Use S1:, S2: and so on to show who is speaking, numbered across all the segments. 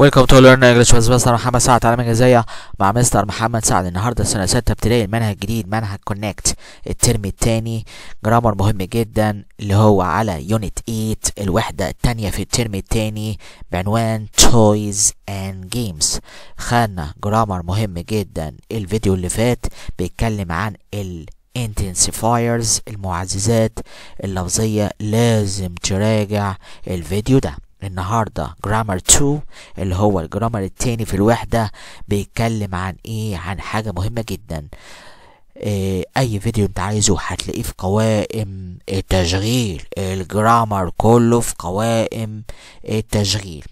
S1: ويلكم تو ليرن انجلش بس بس انا محمد سعد تعليم انجليزيه مع مستر محمد سعد النهارده سنه سته ابتدائي المنهج الجديد منهج كونكت الترم الثاني جرامر مهم جدا اللي هو على يونت 8 الوحده الثانيه في الترم الثاني بعنوان تويز اند جيمز خدنا جرامر مهم جدا الفيديو اللي فات بيتكلم عن ال intensifiers المعززات اللفظيه لازم تراجع الفيديو ده النهارده جرامر 2 اللي هو الجرامر التاني في الوحده بيتكلم عن ايه عن حاجه مهمه جدا إيه اي فيديو انت عايزه هتلاقيه في قوائم التشغيل الجرامر كله في قوائم التشغيل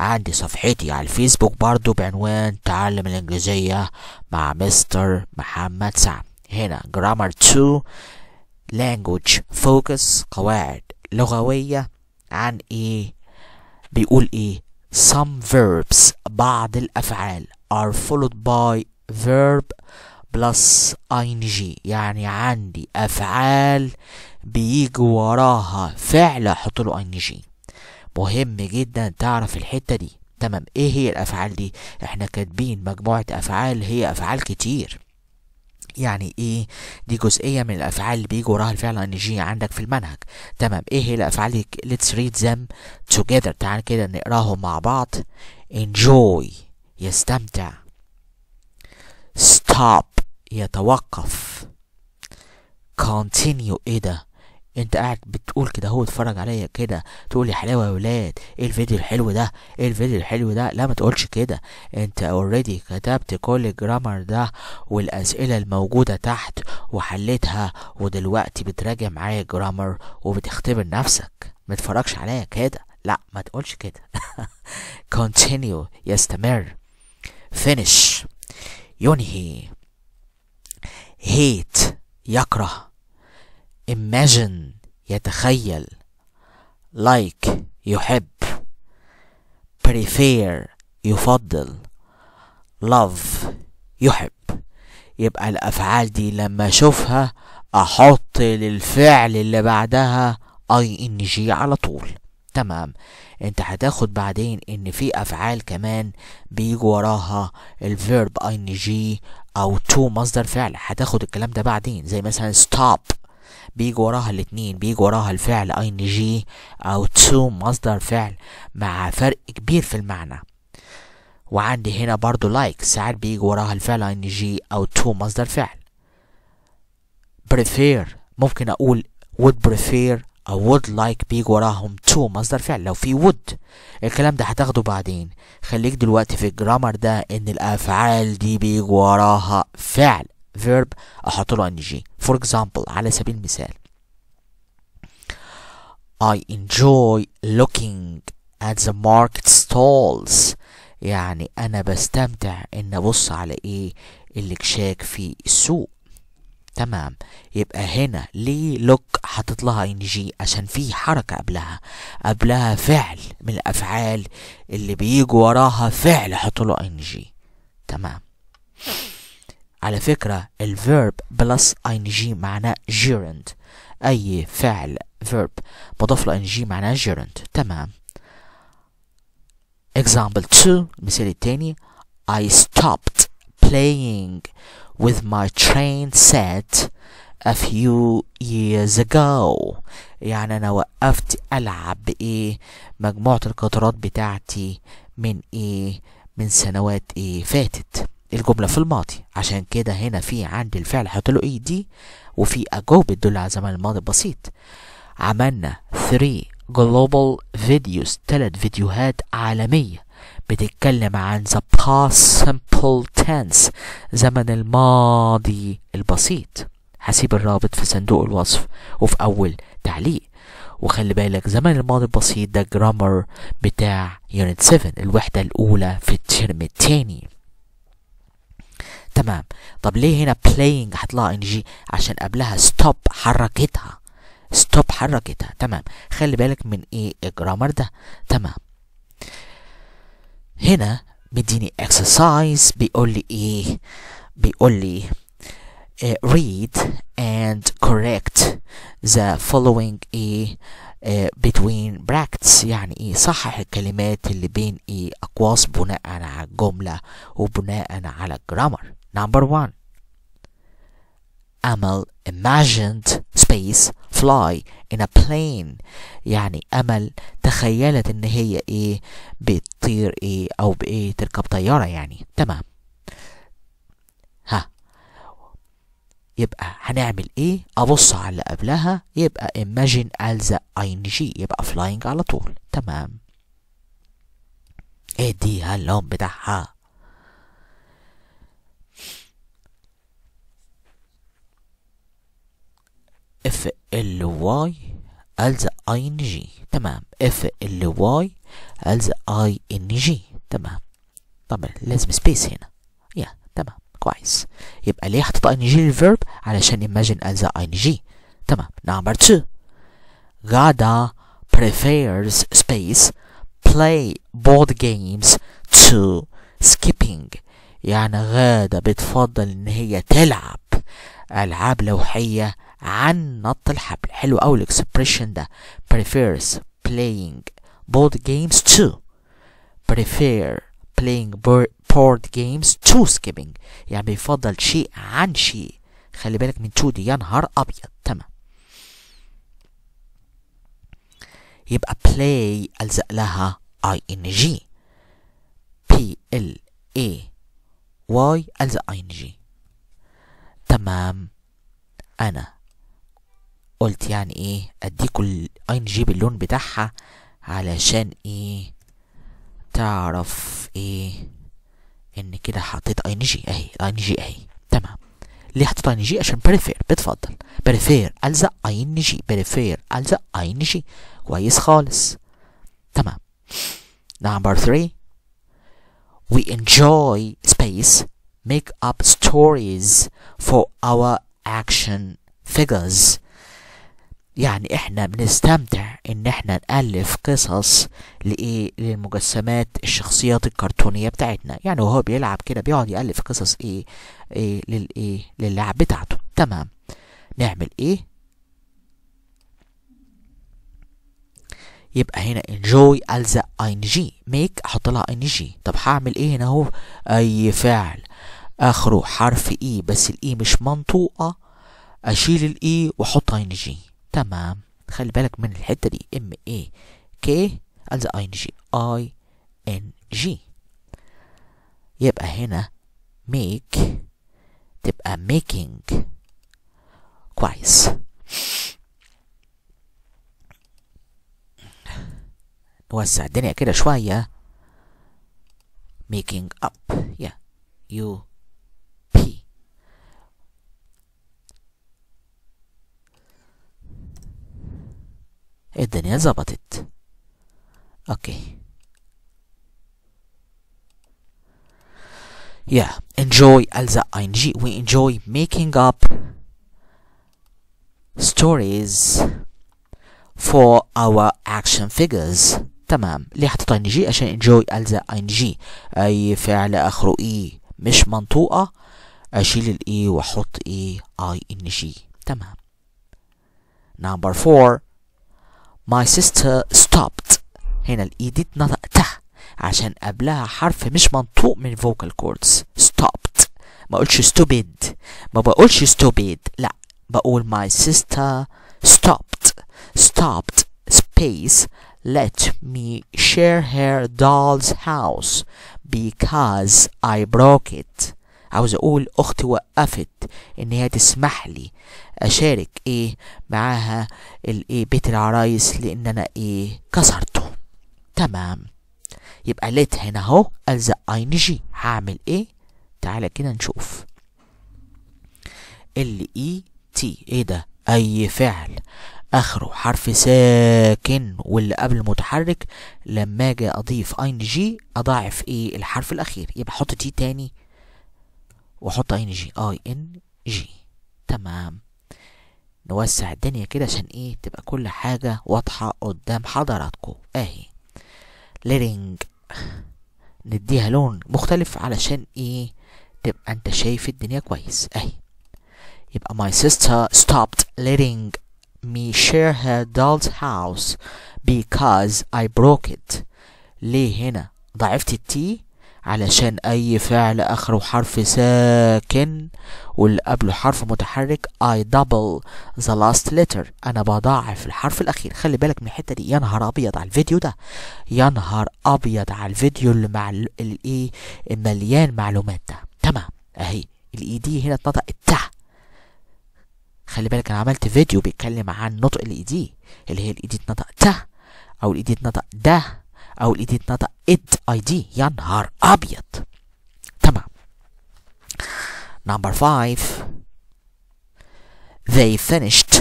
S1: عندي صفحتي على الفيسبوك برضو بعنوان تعلم الانجليزيه مع مستر محمد سعد هنا جرامر 2 language focus قواعد لغويه عن ايه بيقول ايه some verbs بعض الافعال are followed by verb plus ing يعني عندي افعال بيجي وراها فعل احط له ing مهم جدا تعرف الحته دي تمام ايه هي الافعال دي احنا كاتبين مجموعه افعال هي افعال كتير يعني ايه دي جزئية من الافعال اللي بيجي وراها الفعل انجي عندك في المنهج تمام ايه هي الافعال اللي let's read them together تعال كده نقراهم مع بعض enjoy يستمتع stop يتوقف continue ايه ده انت قاعد بتقول كده اهو اتفرج عليا كده تقول يا حلاوه يا ولاد ايه الفيديو الحلو ده ايه الفيديو الحلو ده لا ما تقولش كده انت اوريدي كتبت كل الجرامر ده والاسئله الموجوده تحت وحليتها ودلوقتي بتراجع معايا الجرامر وبتختبر نفسك ما تتفرجش عليا كده لا ما تقولش كده continue يستمر finish ينهي hate يكره imagine يتخيل like يحب prefer يفضل love يحب يبقى الأفعال دي لما أشوفها أحط للفعل اللي بعدها ing على طول تمام انت هتاخد بعدين ان في افعال كمان بيجي وراها الفيرب ing او تو مصدر فعل هتاخد الكلام ده بعدين زي مثلا stop بيجي وراها الاتنين بيجي وراها الفعل ان جي او تو مصدر فعل مع فرق كبير في المعنى وعندي هنا برضو لايك like. ساعات بيجي وراها الفعل ان جي او تو مصدر فعل بريفير ممكن اقول would prefer او would like بيجي وراهم تو مصدر فعل لو في would الكلام ده هتاخده بعدين خليك دلوقتي في الجرامر ده ان الافعال دي بيجي وراها فعل verb احط له ان جي for example على سبيل المثال I enjoy looking at the market stalls يعني أنا بستمتع إن أبص على إيه اللي كشاك في السوق تمام يبقى هنا ليه لوك حاطط لها ان جي عشان في حركه قبلها قبلها فعل من الافعال اللي بيجي وراها فعل حط له ان جي تمام على فكرة الفيرب بلس اين جي معناه جيرند أي فعل فيرب مضاف له اين جي معناه جيرند تمام example 2 المثال التاني I stopped playing with my train set a few years ago يعني انا وقفت العب بايه مجموعة القطارات بتاعتي من ايه من سنوات ايه فاتت الجمله في الماضي عشان كده هنا في عندي الفعل هحط له اي دي وفي اجو بتدل على زمن الماضي البسيط عملنا 3 global videos ثلاث فيديوهات عالمية بتتكلم عن the past simple tense زمن الماضي البسيط هسيب الرابط في صندوق الوصف وفي أول تعليق وخلي بالك زمن الماضي البسيط ده جرامر بتاع يونت 7 الوحدة الأولى في الترم التاني تمام طب ليه هنا playing هطلع ان جي عشان قبلها stop حركتها stop حركتها تمام خلي بالك من ايه الجرامر ده تمام هنا بيديني exercise بيقول لي ايه بيقول لي uh, read and correct the following ايه uh, between brackets يعني ايه صحح الكلمات اللي بين ايه اقواس بناء على الجملة وبناء على الجرامر Number one, أمل imagined space fly in a plane يعني أمل تخيلت إن هي إيه بتطير إيه أو بإيه تركب طيارة يعني تمام ها يبقى هنعمل إيه أبص على اللي قبلها يبقى imagine a ING يبقى flying على طول تمام إيه دي هاللون بتاعها اف ال واي ألز اي ان جي تمام اف ال واي ألز اي ان جي تمام طبعا لازم سبيس هنا يا تمام كويس يبقى ليه حطيت اي ان جي للفيرب علشان imagine ألز اي ان جي تمام نمبر 2 غادا prefers space play board games to skipping يعني غادة بتفضل ان هي تلعب العاب لوحية عن نط الحبل حلو قوي الاكسبريشن ده prefers playing board games to prefer playing board games to skipping يعني بيفضل شيء عن شيء خلي بالك من تو دي يا نهار ابيض تمام يبقى play ألزق لها جي بي ال اي واي ألزق ان جي تمام أنا قلت يعني ايه اديكوا الاي نجيب اللون بتاعها علشان ايه تعرف ايه ان كده حطيت اي جي اهي اي جي اهي تمام ليه حطيت اي جي عشان بريفير بتفضل بريفير الزق اي جي بريفير الزق اي جي كويس خالص تمام نمبر 3 we enjoy space make up stories for our action figures يعني احنا بنستمتع ان احنا نألف قصص لايه للمجسمات الشخصيات الكرتونيه بتاعتنا يعني وهو بيلعب كده بيقعد يألف قصص ايه ايه للايه للعب بتاعته تمام نعمل ايه يبقى هنا enjoy ألزق ing make أحط لها ing طب هعمل ايه هنا اهو اي فعل اخره حرف اي e، بس الاي e مش منطوقه اشيل الاي e واحط ing تمام خلي بالك من الحته دي ام اي كي قال اي ان جي اي ان جي يبقى هنا make تبقى making كويس نوسع الدنيا كده شوية making up يا يو الدنيا ظبطت اوكي yeah enjoy also ing we enjoy making up stories for our action figures تمام ليه حطيت ing عشان enjoy الزا ing اي فعل اخره اي e. مش منطوقه اشيل الاي e واحط اي اي ان جي تمام number 4 My sister stopped هنا الاي دي اتنطق ته عشان قبلها حرف مش منطوق من vocal cords stopped ما اقولش stupid ما بقولش stupid لا بقول my sister stopped stopped space let me share her doll's house because I broke it عاوز اقول اختي وقفت ان هي تسمح لي اشارك ايه معاها الايه بيت العرايس لان انا ايه كسرته تمام يبقى ليت هنا اهو الزق اي جي هعمل ايه تعالى كده نشوف ال اي تي ايه ده اي فعل اخره حرف ساكن واللي قبل متحرك لما اجي اضيف اين جي اضاعف ايه الحرف الاخير يبقى حط تي تاني واحط اي ان جي اي ان جي تمام نوسع الدنيا كده عشان ايه تبقى كل حاجة واضحة قدام حضراتكم اهي ليرنج نديها لون مختلف علشان ايه تبقى انت شايف الدنيا كويس اهي يبقى my sister stopped letting me share her doll's house because I broke it ليه هنا ضعفت التي علشان أي فعل آخره حرف ساكن واللي قبله حرف متحرك I double the last letter أنا بضاعف الحرف الأخير خلي بالك من الحتة دي يا نهار أبيض على الفيديو ده يا نهار أبيض على الفيديو اللي مع الإيه مليان معلومات ده تمام أهي الإي دي هنا اتنطق التا خلي بالك أنا عملت فيديو بيتكلم عن نطق الإي دي اللي هي الإي دي اتنطق تا أو الإي دي اتنطق ده او الاي دي اتنطق ات اي دي يا نهار ابيض تمام نمبر 5 they finished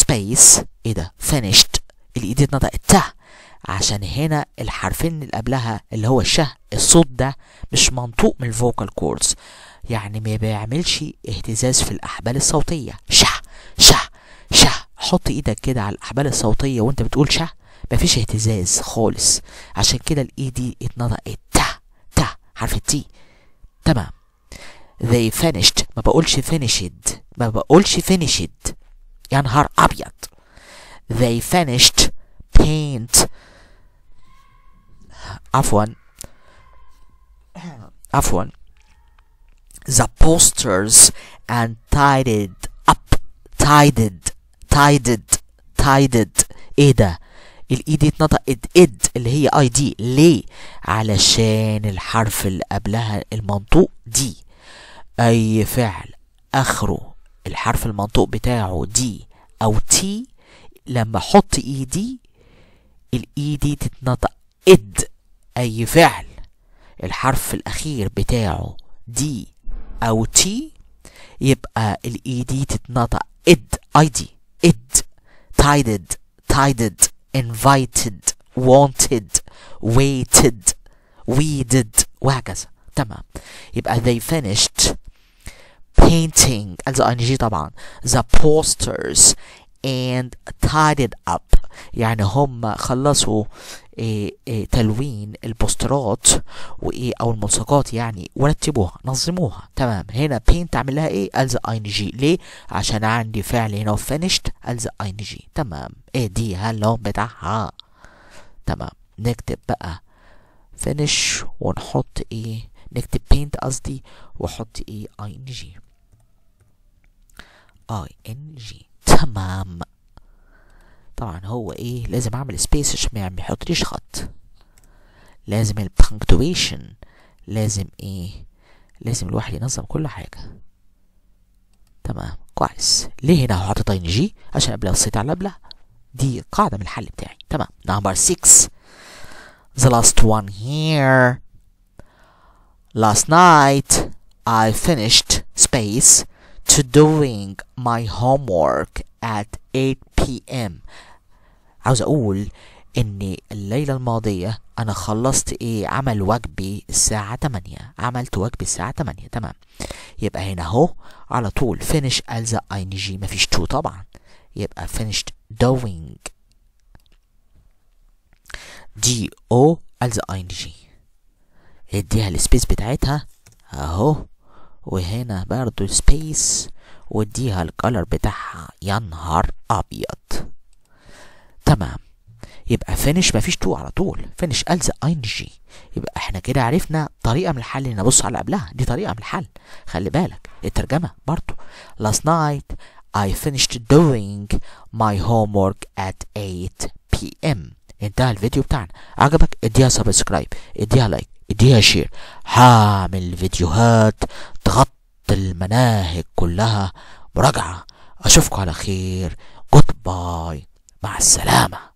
S1: space ايه ده finished الاي دي اتنطق ات عشان هنا الحرفين اللي قبلها اللي هو الشه الصوت ده مش منطوق من الفوكال كوردز يعني ما بيعملش اهتزاز في الاحبال الصوتيه شه شه شه حط ايدك كده على الاحبال الصوتيه وانت بتقول شه مفيش اهتزاز خالص عشان كده الاي دي اتنطقت ايه؟ تا تا حرف التي تمام they finished ما بقولش finished ما بقولش finished يا نهار ابيض they finished paint عفوا عفوا the posters and tied it up tied it tied it tied it ايه ده الاي دي اتنطقت اد اللي هي اي دي ليه علشان الحرف اللي قبلها المنطوق دي اي فعل اخره الحرف المنطوق بتاعه دي او تي لما احط اي دي الاي دي تتنطق اد اي فعل الحرف الاخير بتاعه دي او تي يبقى الاي دي تتنطق اد اي دي اد تايدد تايدد invited wanted waited we did وهكذا تمام يبقى they finished painting ال طبعا the posters and tied it up يعني هم خلصوا إيه، إيه، تلوين البوسترات وايه او الملصقات يعني ورتبوها نظموها تمام هنا بينت اعمل لها ايه الزق اي ان جي ليه عشان عندي فعل هنا فينيشت الزق اي ان جي تمام ايه دي هاللون بتاعها تمام نكتب بقى فينيش ونحط ايه نكتب بينت قصدي واحط ايه اي ان جي اي ان جي تمام طبعا هو ايه لازم اعمل سبيس عشان يعني ما يحطليش خط لازم البنكتويشن لازم ايه لازم الواحد ينظم كل حاجه تمام كويس ليه هنا هحط ان جي عشان قبلها السيت على قبلها دي قاعده من الحل بتاعي تمام نمبر 6 the last one here last night i finished space to doing my homework at 8 p.m. عاوز اقول ان الليلة الماضية انا خلصت ايه عمل واجبي الساعة 8 عملت واجبي الساعة 8 تمام يبقى هنا اهو على طول فينش as the ing جي مفيش تو طبعا يبقى finished doing دي او as the ing جي اديها السبيس بتاعتها اهو وهنا برضو سبيس واديها الكلر بتاعها يا نهار ابيض تمام يبقى فينش مفيش تو على طول فينش الزق اي جي يبقى احنا كده عرفنا طريقه من الحل اللي نبص على قبلها دي طريقه من الحل خلي بالك الترجمه برضو last night I finished doing my homework at 8 p.m. انتهى الفيديو بتاعنا عجبك اديها سبسكرايب اديها لايك اديها شير هعمل فيديوهات تغطي المناهج كلها مراجعه اشوفكم على خير جود باي مع السلامه